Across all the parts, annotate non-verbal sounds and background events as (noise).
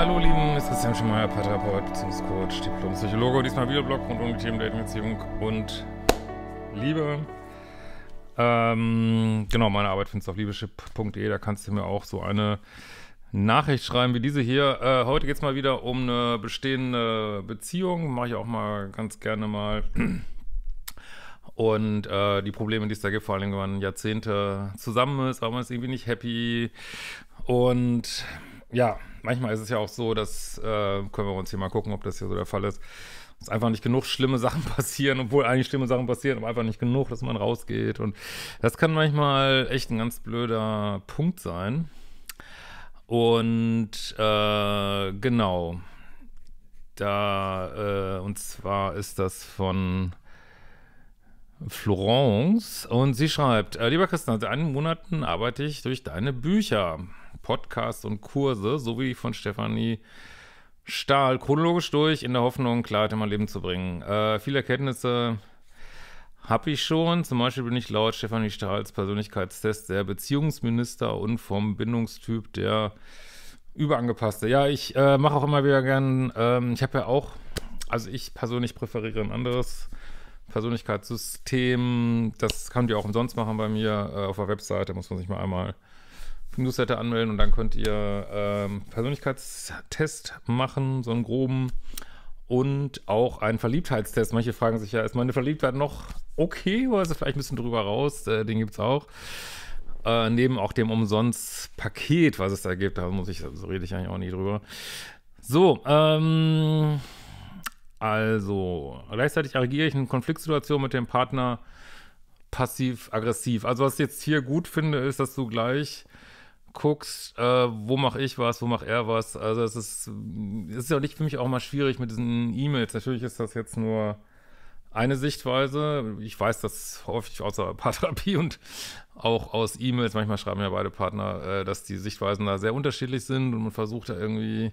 hallo lieben, es ist Christian Schemeier, Paartherapeut, Beziehungscoach, Diplompsychologe und diesmal Videoblog rund um die Themen Dating, Beziehung und Liebe. Ähm, genau, meine Arbeit findest du auf liebeschip.de, da kannst du mir auch so eine Nachricht schreiben wie diese hier. Äh, heute geht es mal wieder um eine bestehende Beziehung, mache ich auch mal ganz gerne mal. Und äh, die Probleme, die es da gibt, vor allem, wenn man Jahrzehnte zusammen ist, aber man ist irgendwie nicht happy. Und ja, manchmal ist es ja auch so, dass, äh, können wir uns hier mal gucken, ob das hier so der Fall ist, dass einfach nicht genug schlimme Sachen (laughs) passieren, obwohl eigentlich schlimme Sachen passieren, aber einfach nicht genug, dass man rausgeht. Und das kann manchmal echt ein ganz blöder Punkt sein. Und äh, genau. Da, äh, und zwar ist das von Florence und sie schreibt, äh, lieber Christian, seit einigen Monaten arbeite ich durch deine Bücher. Podcasts und Kurse sowie von Stefanie Stahl chronologisch durch, in der Hoffnung, Klarheit in mein Leben zu bringen. Äh, viele Erkenntnisse habe ich schon. Zum Beispiel bin ich laut Stefanie Stahls Persönlichkeitstest der Beziehungsminister und vom Bindungstyp der Überangepasste. Ja, ich äh, mache auch immer wieder gern, ähm, ich habe ja auch, also ich persönlich präferiere ein anderes Persönlichkeitssystem. Das kann die auch umsonst machen bei mir äh, auf der Webseite, muss man sich mal einmal Newsletter anmelden und dann könnt ihr ähm, Persönlichkeitstest machen, so einen groben und auch einen Verliebtheitstest. Manche fragen sich ja, ist meine Verliebtheit noch okay oder ist es vielleicht ein bisschen drüber raus? Äh, den gibt es auch. Äh, neben auch dem Umsonst-Paket, was es da gibt, da muss ich, so rede ich eigentlich auch nie drüber. So, ähm, also, gleichzeitig agiere ich in Konfliktsituationen mit dem Partner passiv-aggressiv. Also was ich jetzt hier gut finde, ist, dass du gleich guckst, äh, wo mache ich was, wo macht er was. Also es ist, es ist ja nicht für mich auch mal schwierig mit diesen E-Mails. Natürlich ist das jetzt nur eine Sichtweise. Ich weiß das häufig aus der (laughs) Paartherapie und auch aus E-Mails. Manchmal schreiben ja beide Partner, äh, dass die Sichtweisen da sehr unterschiedlich sind und man versucht da irgendwie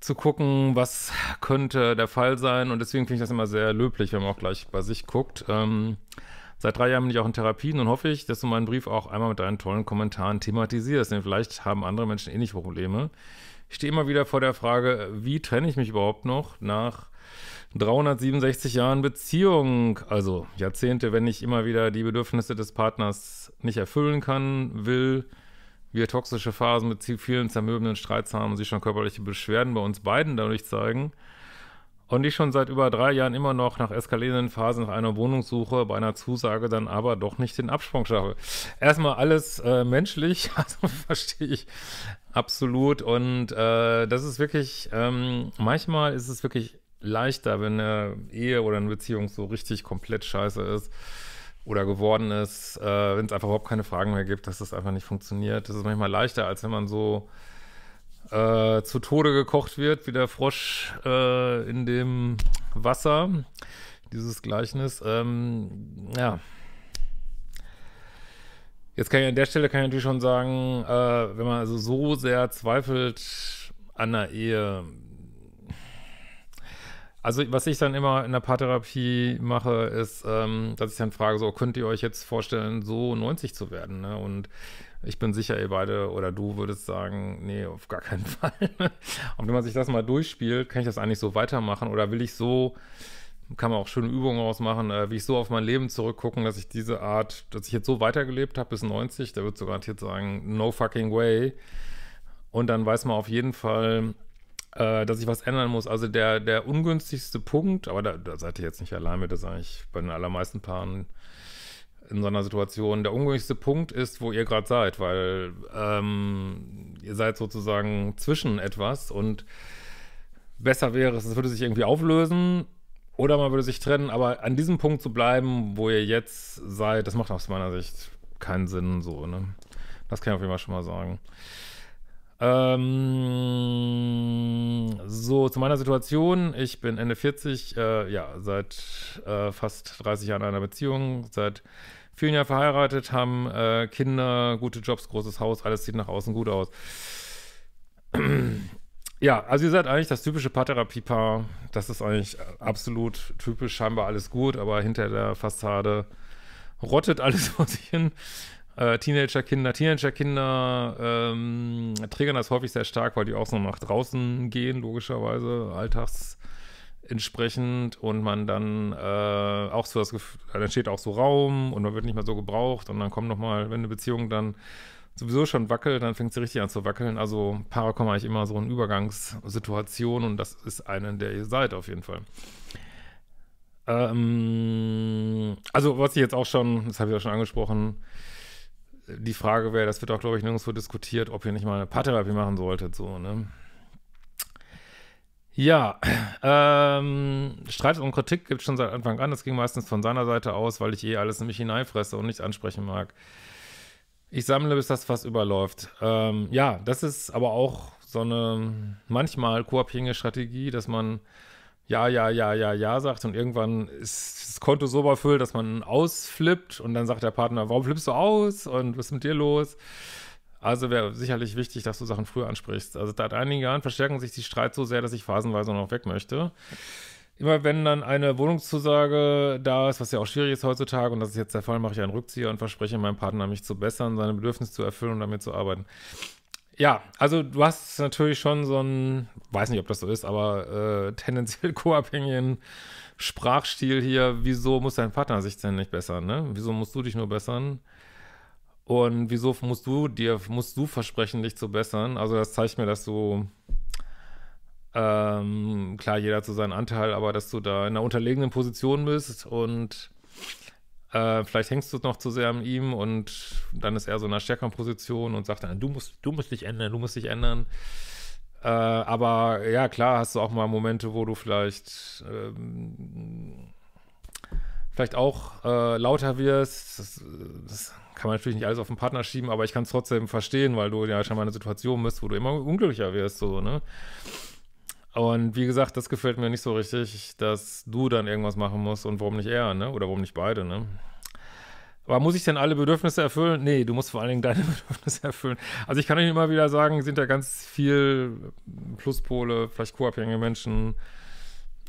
zu gucken, was könnte der Fall sein. Und deswegen finde ich das immer sehr löblich, wenn man auch gleich bei sich guckt. Ähm, Seit drei Jahren bin ich auch in Therapien und hoffe ich, dass du meinen Brief auch einmal mit deinen tollen Kommentaren thematisierst, denn vielleicht haben andere Menschen ähnliche eh Probleme. Ich stehe immer wieder vor der Frage, wie trenne ich mich überhaupt noch nach 367 Jahren Beziehung, also Jahrzehnte, wenn ich immer wieder die Bedürfnisse des Partners nicht erfüllen kann, will, wir toxische Phasen mit vielen zermürbenden Streits haben und sich schon körperliche Beschwerden bei uns beiden dadurch zeigen und ich schon seit über drei Jahren immer noch nach eskalierenden Phasen nach einer Wohnungssuche bei einer Zusage dann aber doch nicht den Absprung schaffe. Erstmal alles äh, menschlich, (laughs) also verstehe ich absolut. Und äh, das ist wirklich, ähm, manchmal ist es wirklich leichter, wenn eine Ehe oder eine Beziehung so richtig komplett scheiße ist oder geworden ist, äh, wenn es einfach überhaupt keine Fragen mehr gibt, dass das einfach nicht funktioniert. Das ist manchmal leichter, als wenn man so äh, zu Tode gekocht wird, wie der Frosch äh, in dem Wasser. Dieses Gleichnis. Ähm, ja. Jetzt kann ich an der Stelle kann ich natürlich schon sagen, äh, wenn man also so sehr zweifelt an der Ehe, also was ich dann immer in der Paartherapie mache, ist, ähm, dass ich dann frage, so könnt ihr euch jetzt vorstellen, so 90 zu werden? Ne? Und ich bin sicher, ihr beide oder du würdest sagen, nee, auf gar keinen (laughs) Fall. Und wenn man sich das mal durchspielt, kann ich das eigentlich so weitermachen oder will ich so, kann man auch schöne Übungen ausmachen, äh, will ich so auf mein Leben zurückgucken, dass ich diese Art, dass ich jetzt so weitergelebt habe bis 90, da wird so garantiert sagen, no fucking way. Und dann weiß man auf jeden Fall, äh, dass ich was ändern muss. Also der, der ungünstigste Punkt, aber da, da seid ihr jetzt nicht allein mit, das sage ich bei den allermeisten Paaren, in so einer Situation der ungünstigste Punkt ist, wo ihr gerade seid, weil ähm, ihr seid sozusagen zwischen etwas und besser wäre es, es würde sich irgendwie auflösen oder man würde sich trennen, aber an diesem Punkt zu bleiben, wo ihr jetzt seid, das macht aus meiner Sicht keinen Sinn so, ne? Das kann ich auf jeden Fall schon mal sagen. Ähm, so, zu meiner Situation. Ich bin Ende 40, äh, ja, seit äh, fast 30 Jahren in einer Beziehung, seit vielen Jahren verheiratet, haben äh, Kinder, gute Jobs, großes Haus, alles sieht nach außen gut aus. (clears throat) Ja, also ihr seid eigentlich das typische Paartherapie-Paar. Das ist eigentlich absolut typisch, scheinbar alles gut, aber hinter der Fassade rottet alles (laughs) vor sich hin. Äh, Teenager-Kinder, Teenager-Kinder ähm, triggern das häufig sehr stark, weil die auch so nach draußen gehen, logischerweise, alltags entsprechend und man dann äh, auch so das Gefühl, dann steht auch so Raum und man wird nicht mehr so gebraucht und dann kommt nochmal, wenn eine Beziehung dann sowieso schon wackelt, dann fängt sie richtig an zu wackeln. Also Paare kommen eigentlich immer so in Übergangssituationen und das ist eine, in der ihr seid auf jeden Fall. Ähm, also was ich jetzt auch schon, das habe ich ja schon angesprochen, die Frage wäre, das wird auch glaube ich nirgendwo diskutiert, ob ihr nicht mal eine Paartherapie machen solltet, so, ne? Ja, (clears throat) ähm, Streit und Kritik gibt es schon seit Anfang an. Das ging meistens von seiner Seite aus, weil ich eh alles in mich hineinfresse und nichts ansprechen mag. Ich sammle, bis das fast überläuft. Ähm, ja, das ist aber auch so eine manchmal koabhängige Strategie, dass man ja, ja, ja, ja, ja sagt und irgendwann ist das Konto so überfüllt, dass man ausflippt und dann sagt der Partner, warum flippst du aus und was ist mit dir los? Also wäre sicherlich wichtig, dass du Sachen früher ansprichst. Also seit einigen Jahren verstärken sich die Streit so sehr, dass ich phasenweise noch weg möchte. Immer wenn dann eine Wohnungszusage da ist, was ja auch schwierig ist heutzutage, und das ist jetzt der Fall, mache ich einen Rückzieher und verspreche meinem Partner, mich zu bessern, seine Bedürfnisse zu erfüllen und damit zu arbeiten. Ja, also du hast natürlich schon so einen, weiß nicht, ob das so ist, aber äh, tendenziell (laughs) co-abhängigen Sprachstil hier. Wieso muss dein Partner sich denn nicht bessern, ne? Wieso musst du dich nur bessern? Und wieso musst du dir, musst du versprechen, dich zu bessern? Also das zeigt mir, dass du, ähm, klar, jeder zu so seinen Anteil, aber dass du da in einer unterlegenen Position bist und äh, vielleicht hängst du noch zu sehr an ihm und dann ist er so in einer stärkeren Position und sagt dann, du musst, du musst dich ändern, du musst dich ändern. Äh, aber ja, klar, hast du auch mal Momente, wo du vielleicht ähm, vielleicht auch äh, lauter wirst. Das, das, kann man natürlich nicht alles auf den Partner schieben, aber ich kann es trotzdem verstehen, weil du ja schon mal eine Situation bist, wo du immer unglücklicher wirst, so, ne? Und wie gesagt, das gefällt mir nicht so richtig, dass du dann irgendwas machen musst und warum nicht er, ne? Oder warum nicht beide, ne? Aber muss ich denn alle Bedürfnisse erfüllen? Nee, du musst vor allen Dingen deine (laughs) Bedürfnisse erfüllen. Also ich kann euch immer wieder sagen, sind da ganz viel Pluspole, vielleicht co-abhängige Menschen,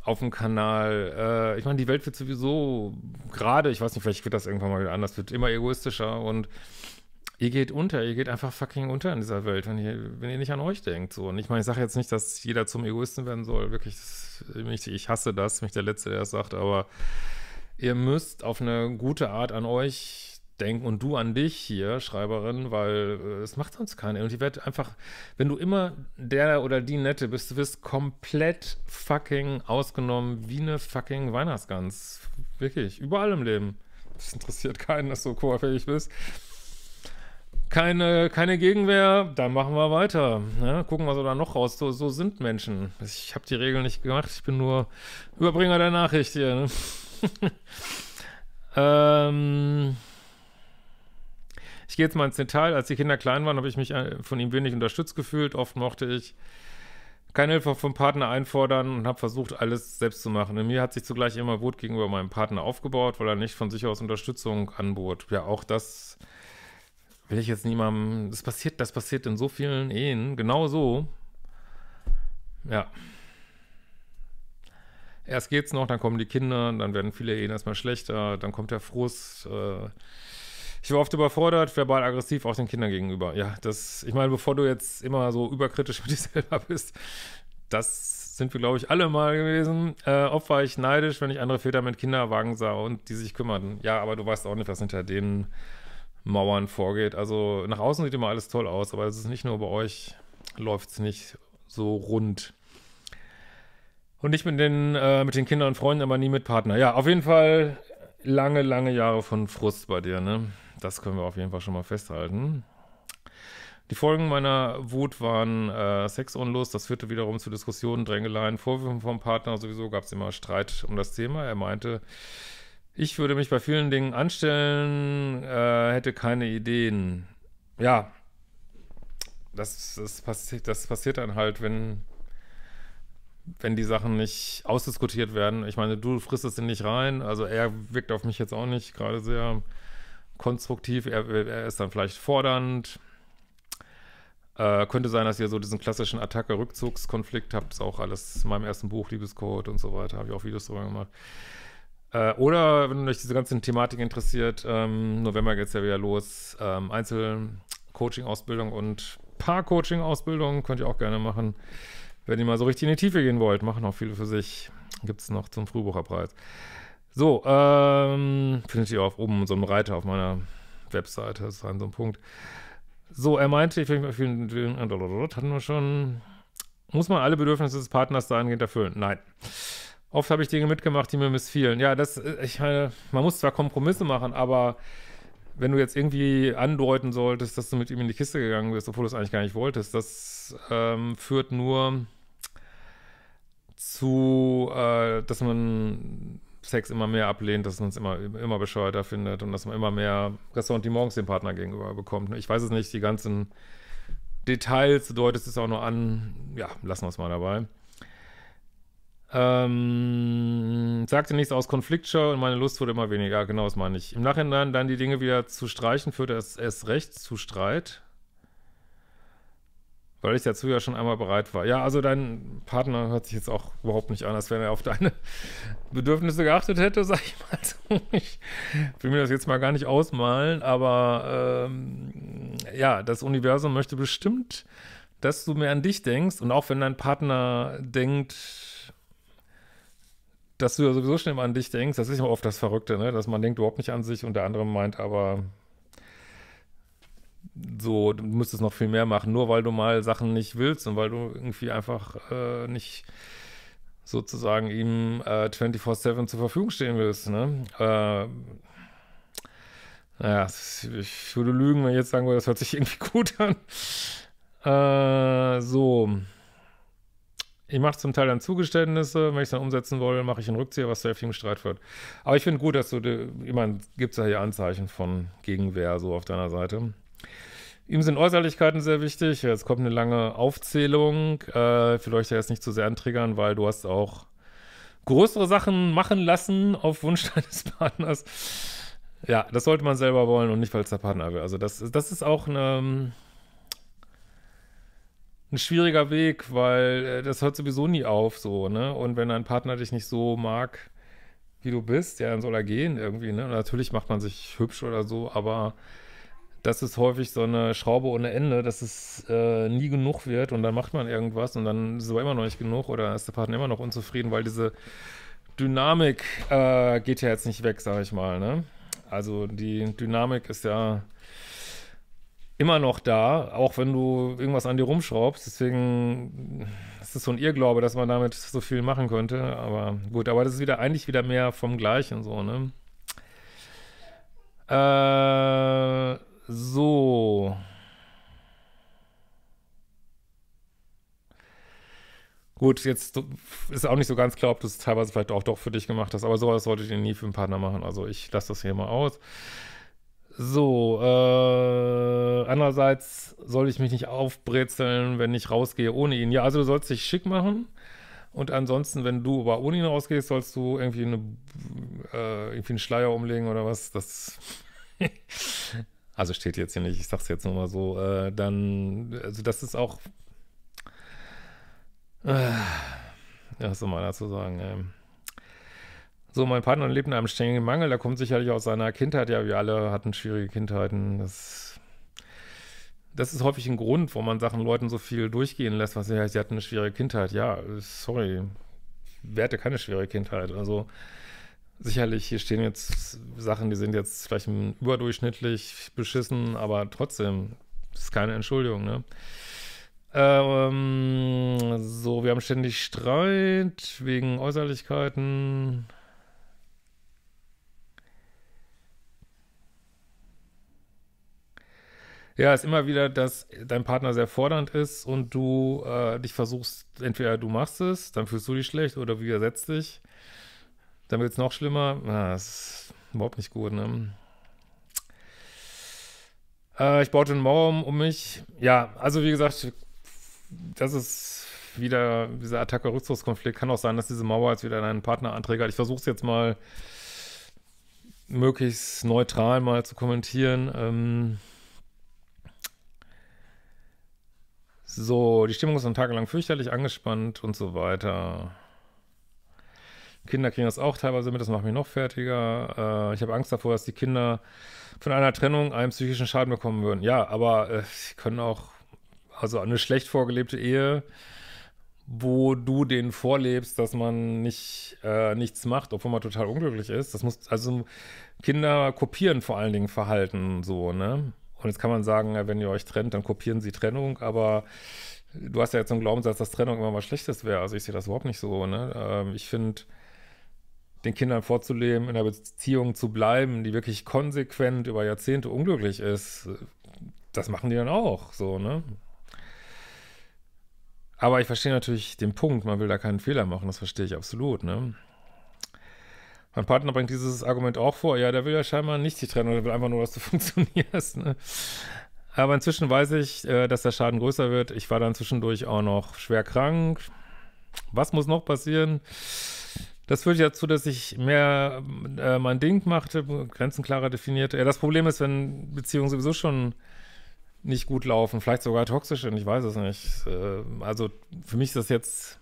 auf dem Kanal. Äh, ich meine, die Welt wird sowieso gerade, ich weiß nicht, vielleicht wird das irgendwann mal wieder anders, wird immer egoistischer und ihr geht unter, ihr geht einfach fucking unter in dieser Welt, wenn ihr, wenn ihr nicht an euch denkt. So. Und ich meine, ich sage jetzt nicht, dass jeder zum Egoisten werden soll. Wirklich, das, ich, hasse das, mich der Letzte, der das sagt, aber ihr müsst auf eine gute Art an euch denken und du an dich hier, Schreiberin, weil äh, es macht sonst keiner. Und ich werde einfach, wenn du immer der oder die Nette bist, du wirst komplett fucking ausgenommen wie eine fucking Weihnachtsgans. Wirklich, überall im Leben. Das interessiert keinen, dass du chorfähig bist. Keine, keine Gegenwehr, dann machen wir weiter. Ne? Gucken, wir so da noch raus. So, so sind Menschen. Ich habe die Regeln nicht gemacht, ich bin nur Überbringer der Nachricht hier. Ne? (laughs) ähm. Ich gehe jetzt mal ins Detail. Als die Kinder klein waren, habe ich mich äh, von ihm wenig unterstützt gefühlt. Oft mochte ich keine Hilfe vom Partner einfordern und habe versucht, alles selbst zu machen. In mir hat sich zugleich immer Wut gegenüber meinem Partner aufgebaut, weil er nicht von sich aus Unterstützung anbot. Ja, auch das will ich jetzt niemandem. Das passiert, das passiert in so vielen Ehen. Genau so. Ja. Erst geht's noch, dann kommen die Kinder, dann werden viele Ehen erstmal schlechter, dann kommt der Frust. Äh, ich war oft überfordert, verbal aggressiv, auch den Kindern gegenüber. Ja, das, ich meine, bevor du jetzt immer so überkritisch mit dir (laughs) selber bist, das sind wir, glaube ich, alle mal gewesen. Äh, oft war ich neidisch, wenn ich andere Väter mit Kinderwagen sah und die sich kümmerten. Ja, aber du weißt auch nicht, was hinter den Mauern vorgeht. Also nach außen sieht immer alles toll aus, aber es ist nicht nur bei euch, läuft es nicht so rund. Und ich mit den, äh, mit den Kindern und Freunden, aber nie mit Partner. Ja, auf jeden Fall lange, lange Jahre von Frust bei dir, ne? Das können wir auf jeden Fall schon mal festhalten. Die Folgen meiner Wut waren äh, Sexunlust, das führte wiederum zu Diskussionen, Drängeleien, Vorwürfen vom Partner, sowieso gab es immer Streit um das Thema. Er meinte, ich würde mich bei vielen Dingen anstellen, äh, hätte keine Ideen. Ja, das, das, passi das passiert dann halt, wenn, wenn die Sachen nicht ausdiskutiert werden. Ich meine, du frisst es nicht rein, also er wirkt auf mich jetzt auch nicht gerade sehr konstruktiv, er, er ist dann vielleicht fordernd. Äh, könnte sein, dass ihr so diesen klassischen Attacke-Rückzugskonflikt habt. Ist auch alles in meinem ersten Buch, Liebescode und so weiter. Habe ich auch Videos drüber gemacht. Äh, oder, wenn euch diese ganze Thematik interessiert, ähm, November geht es ja wieder los. Ähm, Einzel-Coaching-Ausbildung und Paar-Coaching-Ausbildung könnt ihr auch gerne machen. Wenn ihr mal so richtig in die Tiefe gehen wollt, machen auch viele für sich. Gibt es noch zum Frühbucherpreis. So, ähm, findet ihr auch oben in so einem Reiter auf meiner Webseite, das ist an halt so ein Punkt. So, er meinte, ich finde, hatten wir schon. Muss man alle Bedürfnisse des Partners dahingehend erfüllen? Nein. Oft habe ich Dinge mitgemacht, die mir missfielen. Ja, das, äh, ich meine, man muss zwar Kompromisse machen, aber wenn du jetzt irgendwie andeuten solltest, dass du mit ihm in die Kiste gegangen bist, obwohl du es eigentlich gar nicht wolltest, das ähm, führt nur zu, äh, dass man Sex immer mehr ablehnt, dass man es immer, immer bescheuerter findet und dass man immer mehr Ressentiments dem Partner gegenüber bekommt. Ich weiß es nicht, die ganzen Details, du deutest es auch nur an. Ja, lassen wir es mal dabei. Ähm, sagte nichts aus Konfliktschau und meine Lust wurde immer weniger. Ja, genau, das meine ich. Im Nachhinein dann die Dinge wieder zu streichen, führte es erst recht zu Streit. Weil ich dazu ja schon einmal bereit war. Ja, also dein Partner hört sich jetzt auch überhaupt nicht an, als wenn er auf deine (laughs) Bedürfnisse geachtet hätte, sag ich mal so. Ich will mir das jetzt mal gar nicht ausmalen, aber ähm, ja, das Universum möchte bestimmt, dass du mehr an dich denkst. Und auch wenn dein Partner denkt, dass du ja sowieso schon immer an dich denkst, das ist ja oft das Verrückte, ne? dass man denkt überhaupt nicht an sich und der andere meint aber, so, du müsstest noch viel mehr machen, nur weil du mal Sachen nicht willst und weil du irgendwie einfach äh, nicht sozusagen ihm äh, 24-7 zur Verfügung stehen willst. Ne? Äh, naja, ich würde lügen, wenn ich jetzt sagen würde, das hört sich irgendwie (laughs) gut an. Äh, so. Ich mache zum Teil dann Zugeständnisse, wenn ich es dann umsetzen will, mache ich einen Rückzieher, was sehr viel im Streit wird. Aber ich finde gut, dass du, ich meine, gibt es ja hier Anzeichen von Gegenwehr so auf deiner Seite. Ihm sind Äußerlichkeiten sehr wichtig. Jetzt kommt eine lange Aufzählung. Äh, vielleicht jetzt nicht zu sehr antriggern, weil du hast auch größere Sachen machen lassen auf Wunsch (laughs) deines Partners. Ja, das sollte man selber wollen und nicht, weil es der Partner will. Also das, das ist auch eine, ähm, ein schwieriger Weg, weil äh, das hört sowieso nie auf so, ne? Und wenn dein Partner dich nicht so mag, wie du bist, ja, dann soll er gehen irgendwie, ne? natürlich macht man sich hübsch oder so, aber das ist häufig so eine Schraube ohne Ende, dass es äh, nie genug wird und dann macht man irgendwas und dann ist es aber immer noch nicht genug oder ist der Partner immer noch unzufrieden, weil diese Dynamik äh, geht ja jetzt nicht weg, sag ich mal. Ne? Also die Dynamik ist ja immer noch da, auch wenn du irgendwas an dir rumschraubst. Deswegen ist es so ein Irrglaube, dass man damit so viel machen könnte. Aber gut, aber das ist wieder eigentlich wieder mehr vom Gleichen so, ne? Äh so. Gut, jetzt ist auch nicht so ganz klar, ob du es teilweise vielleicht auch doch für dich gemacht hast, aber sowas solltet ihr nie für einen Partner machen. Also ich lasse das hier mal aus. So, äh, andererseits soll ich mich nicht aufbrezeln, wenn ich rausgehe ohne ihn. Ja, also du sollst dich schick machen. Und ansonsten, wenn du aber ohne ihn rausgehst, sollst du irgendwie, eine, äh, irgendwie einen Schleier umlegen oder was. Das (laughs) Also steht jetzt hier nicht, ich sag's jetzt nur mal so. Äh, dann, also das ist auch. Äh, was soll man dazu sagen? Ähm, so, mein Partner lebt in einem ständigen Mangel. der kommt sicherlich aus seiner Kindheit. Ja, wir alle hatten schwierige Kindheiten. Das, das ist häufig ein Grund, wo man Sachen Leuten so viel durchgehen lässt, was sie heißt, halt, sie hatten eine schwere Kindheit. Ja, sorry. Wer hatte keine schwere Kindheit? Also, Sicherlich, hier stehen jetzt Sachen, die sind jetzt vielleicht überdurchschnittlich beschissen, aber trotzdem ist keine Entschuldigung, ne? Ähm, so, wir haben ständig Streit wegen Äußerlichkeiten. Ja, ist immer wieder, dass dein Partner sehr fordernd ist und du äh, dich versuchst, entweder du machst es, dann fühlst du dich schlecht oder du widersetzt dich. Dann wird es noch schlimmer. Na, ah, das ist überhaupt nicht gut, ne? Äh, ich baute einen Mauer um, um mich. Ja, also wie gesagt, das ist wieder dieser Attacke-Rückzugskonflikt. Kann auch sein, dass diese Mauer jetzt wieder deinen Partner anträgt. Ich versuche es jetzt mal möglichst neutral mal zu kommentieren. Ähm so, die Stimmung ist am Tag lang fürchterlich angespannt und so weiter. Kinder kriegen das auch teilweise mit, das macht mich noch fertiger. Äh, ich habe Angst davor, dass die Kinder von einer Trennung einen psychischen Schaden bekommen würden. Ja, aber äh, sie können auch, also eine schlecht vorgelebte Ehe, wo du denen vorlebst, dass man nicht äh, nichts macht, obwohl man total unglücklich ist. Das muss, also Kinder kopieren vor allen Dingen Verhalten so, ne? Und jetzt kann man sagen, wenn ihr euch trennt, dann kopieren sie Trennung, aber du hast ja jetzt so einen Glaubenssatz, dass Trennung immer was Schlechtes wäre. Also ich sehe das überhaupt nicht so, ne? Ähm, ich finde, den Kindern vorzuleben, in einer Beziehung zu bleiben, die wirklich konsequent über Jahrzehnte unglücklich ist, das machen die dann auch, so, ne? Aber ich verstehe natürlich den Punkt, man will da keinen Fehler machen, das verstehe ich absolut, ne? Mein Partner bringt dieses Argument auch vor, ja, der will ja scheinbar nicht die Trennung, der will einfach nur, dass du (laughs) funktionierst, ne? Aber inzwischen weiß ich, äh, dass der Schaden größer wird. Ich war dann zwischendurch auch noch schwer krank. Was muss noch passieren? Das führt ja dazu, dass ich mehr äh, mein Ding machte, Grenzen klarer definierte. Ja, das Problem ist, wenn Beziehungen sowieso schon nicht gut laufen, vielleicht sogar toxisch sind, ich weiß es nicht. Äh, also für mich ist das jetzt,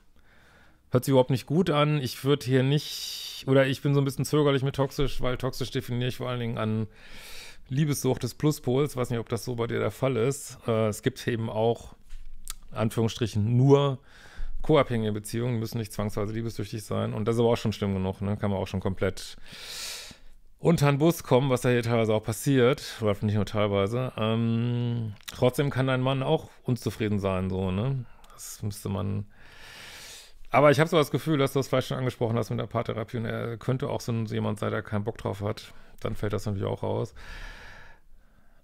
hört sich überhaupt nicht gut an. Ich würde hier nicht, oder ich bin so ein bisschen zögerlich mit toxisch, weil toxisch definiere ich vor allen Dingen an Liebessucht des Pluspols. Weiß nicht, ob das so bei dir der Fall ist. Äh, es gibt eben auch, Anführungsstrichen, nur Co-abhängige Beziehungen müssen nicht zwangsweise liebessüchtig sein. Und das ist aber auch schon schlimm genug, ne? Kann man auch schon komplett unter den Bus kommen, was da hier teilweise auch passiert, oder nicht nur teilweise. Ähm, trotzdem kann ein Mann auch unzufrieden sein, so, ne? Das müsste man. Aber ich habe so das Gefühl, dass du das vielleicht schon angesprochen hast mit der Paartherapie und er könnte auch so jemand sein, der keinen Bock drauf hat. Dann fällt das natürlich auch raus.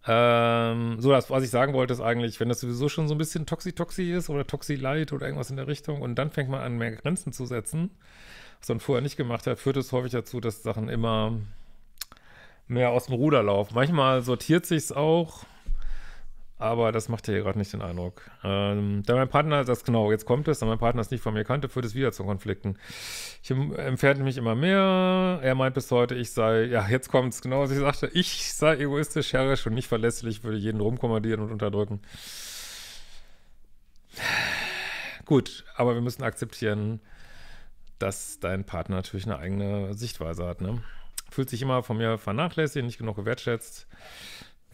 Ähm, so, das, was ich sagen wollte, ist eigentlich, wenn das sowieso schon so ein bisschen Toxi-Toxi ist oder Toxi-Light oder irgendwas in der Richtung und dann fängt man an, mehr Grenzen zu setzen, was man vorher nicht gemacht hat, führt es häufig dazu, dass Sachen immer mehr aus dem Ruder laufen. Manchmal sortiert sich es auch aber das macht ja gerade nicht den Eindruck. Ähm, da mein Partner, das genau, jetzt kommt es, da mein Partner es nicht von mir kannte, führt es wieder zu Konflikten. Ich entfernte mich immer mehr. Er meint bis heute, ich sei, ja, jetzt kommt es, genau, was ich sagte, ich sei egoistisch, herrisch und nicht verlässlich, würde jeden rumkommandieren und unterdrücken. Gut, aber wir müssen akzeptieren, dass dein Partner natürlich eine eigene Sichtweise hat, ne? Fühlt sich immer von mir vernachlässigt, nicht genug gewertschätzt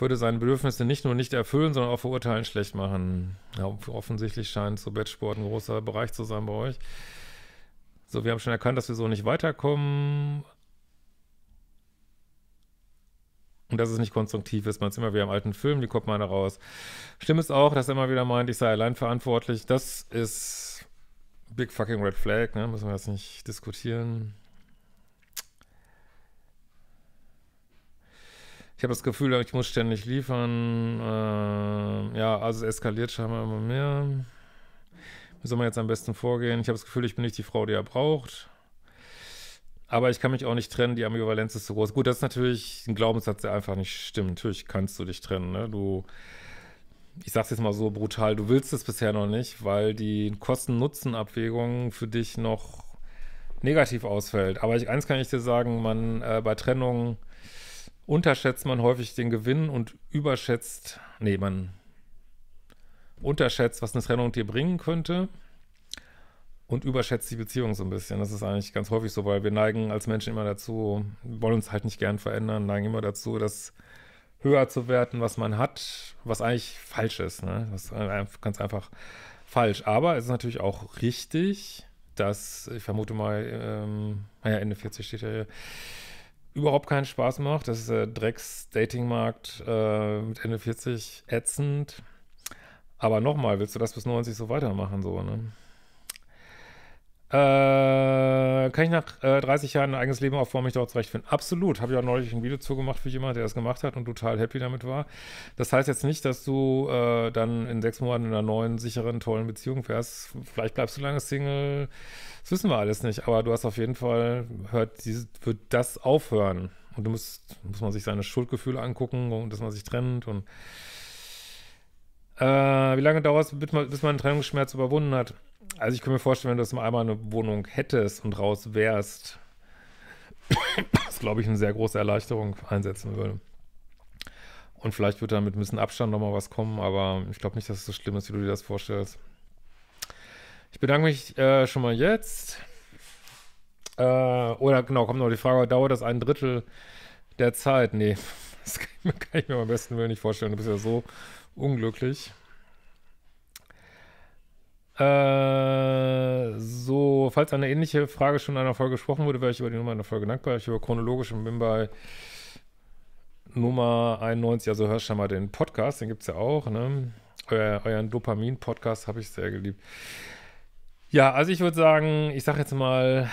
würde seine Bedürfnisse nicht nur nicht erfüllen, sondern auch verurteilen schlecht machen. Ja, offensichtlich scheint so Bettsport ein großer Bereich zu sein bei euch. So, wir haben schon erkannt, dass wir so nicht weiterkommen. Und dass es nicht konstruktiv ist. Man ist immer wieder im alten Film, wie kommt man da raus? Stimmt es auch, dass er immer wieder meint, ich sei allein verantwortlich. Das ist big fucking red flag, ne? Müssen wir jetzt nicht diskutieren. Ich habe das Gefühl, ich muss ständig liefern. Äh, ja, also es eskaliert scheinbar immer mehr. Wie soll man jetzt am besten vorgehen? Ich habe das Gefühl, ich bin nicht die Frau, die er braucht. Aber ich kann mich auch nicht trennen, die Ambivalenz ist so groß. Gut, das ist natürlich ein Glaubenssatz, der einfach nicht stimmt. Natürlich kannst du dich trennen, ne? Du, ich sag's jetzt mal so brutal, du willst es bisher noch nicht, weil die Kosten-Nutzen-Abwägung für dich noch negativ ausfällt. Aber ich, eins kann ich dir sagen, man, äh, bei Trennungen unterschätzt man häufig den Gewinn und überschätzt, nee, man unterschätzt, was eine Trennung dir bringen könnte und überschätzt die Beziehung so ein bisschen. Das ist eigentlich ganz häufig so, weil wir neigen als Menschen immer dazu, wollen uns halt nicht gern verändern, neigen immer dazu, das höher zu werten, was man hat, was eigentlich falsch ist. Ne? Das ist ganz einfach falsch. Aber es ist natürlich auch richtig, dass, ich vermute mal, ähm, naja, Ende 40 steht ja hier, überhaupt keinen Spaß macht. Das ist der äh, Drecks-Dating-Markt äh, mit Ende 40 ätzend. Aber nochmal, willst du das bis 90 so weitermachen, so, ne? Äh, kann ich nach äh, 30 Jahren ein eigenes Leben auf aufbauen, mich dort zurechtfinden? Absolut. Habe ich auch neulich ein Video zugemacht für jemanden, der das gemacht hat und total happy damit war. Das heißt jetzt nicht, dass du äh, dann in sechs Monaten in einer neuen, sicheren, tollen Beziehung wärst. Vielleicht bleibst du lange Single. Das wissen wir alles nicht. Aber du hast auf jeden Fall, hört, dieses, wird das aufhören. Und du musst, muss man sich seine Schuldgefühle angucken und dass man sich trennt und Äh, wie lange dauert es, bis man einen Trennungsschmerz überwunden hat? Also ich kann mir vorstellen, wenn du das mal einmal eine Wohnung hättest und raus wärst, das (coughs) glaube ich eine sehr große Erleichterung einsetzen würde. Und vielleicht wird dann mit ein bisschen Abstand nochmal was kommen, aber ich glaube nicht, dass es so schlimm ist, wie du dir das vorstellst. Ich bedanke mich äh, schon mal jetzt. Äh, oder genau, kommt noch die Frage, dauert das ein Drittel der Zeit? Nee, (laughs) das kann ich mir, kann ich mir am besten Willen nicht vorstellen. Du bist ja so unglücklich. Äh, so, falls eine ähnliche Frage schon in einer Folge gesprochen wurde, wäre ich über die Nummer in der Folge dankbar. Ich höre chronologisch und bin bei Nummer 91, also hörst schon mal den Podcast, den gibt es ja auch, ne? Euer, euren Dopamin-Podcast habe ich sehr geliebt. Ja, also ich würde sagen, ich sage jetzt mal,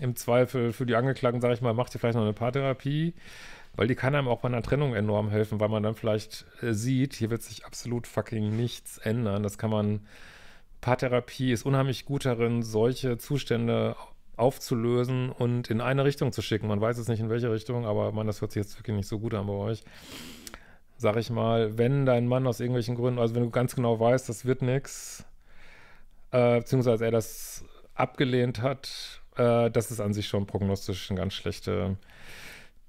im Zweifel für die Angeklagten, sage ich mal, macht ihr vielleicht noch eine Paartherapie, weil die kann einem auch bei einer Trennung enorm helfen, weil man dann vielleicht äh, sieht, hier wird sich absolut fucking nichts ändern. Das kann man Paartherapie ist unheimlich gut darin, solche Zustände aufzulösen und in eine Richtung zu schicken. Man weiß es nicht in welche Richtung, aber man, das hört sich jetzt wirklich nicht so gut an bei euch. Sag ich mal, wenn dein Mann aus irgendwelchen Gründen, also wenn du ganz genau weißt, das wird nichts, äh, beziehungsweise er das abgelehnt hat, äh, das ist an sich schon prognostisch eine ganz schlechte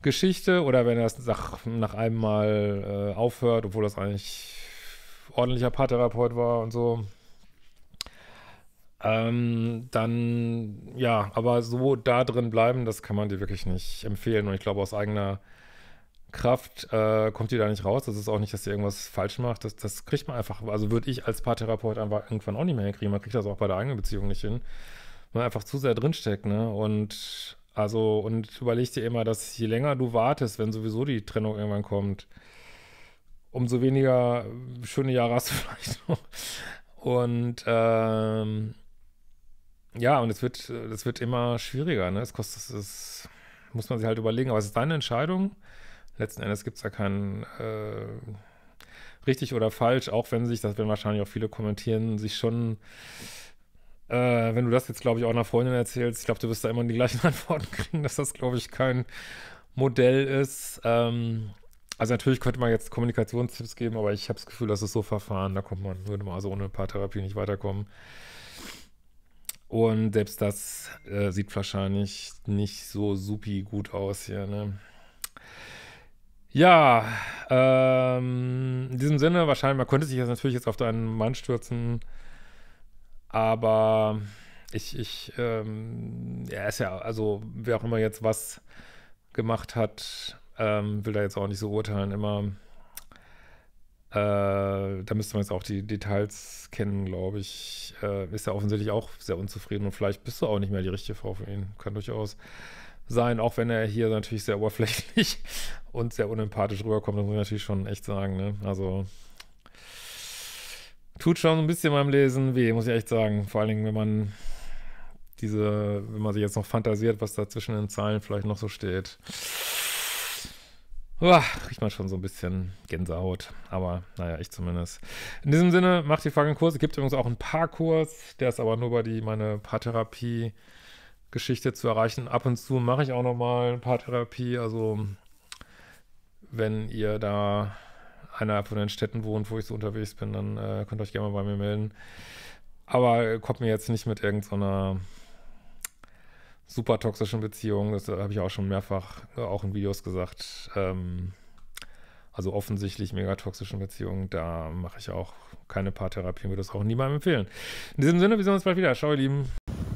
Geschichte. Oder wenn er das nach, nach einem Mal äh, aufhört, obwohl das eigentlich ordentlicher Paartherapeut war und so, ähm, dann ja, aber so da drin bleiben, das kann man dir wirklich nicht empfehlen. Und ich glaube, aus eigener Kraft äh, kommt ihr da nicht raus. Das ist auch nicht, dass ihr irgendwas falsch macht. Das, das kriegt man einfach. Also würde ich als Paartherapeut einfach irgendwann auch nicht mehr hinkriegen. Man kriegt das auch bei der eigenen Beziehung nicht hin. Wenn man einfach zu sehr drinsteckt, ne? Und also, und überleg dir immer, dass je länger du wartest, wenn sowieso die Trennung irgendwann kommt, umso weniger schöne Jahre hast du (laughs) vielleicht noch. Und ähm, ja, und es wird, das wird immer schwieriger, ne? Es kostet, es muss man sich halt überlegen, aber es ist deine Entscheidung. Letzten Endes gibt es ja keinen äh, richtig oder falsch, auch wenn sich, das werden wahrscheinlich auch viele kommentieren, sich schon äh, wenn du das jetzt, glaube ich, auch einer Freundin erzählst, ich glaube, du wirst da immer die gleichen (laughs) Antworten kriegen, dass das, glaube ich, kein Modell ist. Ähm, also natürlich könnte man jetzt Kommunikationstipps geben, aber ich habe das Gefühl, das ist so verfahren, da kommt man, würde man also ohne ein paar Therapien nicht weiterkommen. Und selbst das äh, sieht wahrscheinlich nicht so supi gut aus hier, ne? Ja, ähm, in diesem Sinne, wahrscheinlich, man könnte sich jetzt natürlich jetzt auf deinen Mann stürzen, aber ich, ich, ähm, er ist ja, also wer auch immer jetzt was gemacht hat, ähm, will da jetzt auch nicht so urteilen, immer äh, da müsste man jetzt auch die Details kennen, glaube ich. Äh, ist er offensichtlich auch sehr unzufrieden und vielleicht bist du auch nicht mehr die richtige Frau für ihn. Kann durchaus sein, auch wenn er hier natürlich sehr oberflächlich (laughs) und sehr unempathisch rüberkommt, das muss ich natürlich schon echt sagen. Ne? Also tut schon ein bisschen beim Lesen weh, muss ich echt sagen. Vor allen Dingen, wenn man diese, wenn man sich jetzt noch fantasiert, was da zwischen den Zeilen vielleicht noch so steht riecht man schon so ein bisschen Gänsehaut, aber naja, ich zumindest. In diesem Sinne, macht die Fragen Kurse. Es Gibt übrigens auch einen Parkurs, der ist aber nur über die meine Paartherapie-Geschichte zu erreichen. Ab und zu mache ich auch nochmal ein Paartherapie, also wenn ihr da einer von den Städten wohnt, wo ich so unterwegs bin, dann äh, könnt ihr euch gerne mal bei mir melden. Aber kommt mir jetzt nicht mit irgendeiner so super toxischen Beziehungen, das äh, habe ich auch schon mehrfach, äh, auch in Videos gesagt, ähm, also offensichtlich mega toxischen Beziehungen, da mache ich auch keine Paartherapie und würde das auch niemandem empfehlen. In diesem Sinne, wir sehen uns bald wieder. Ciao, ihr Lieben.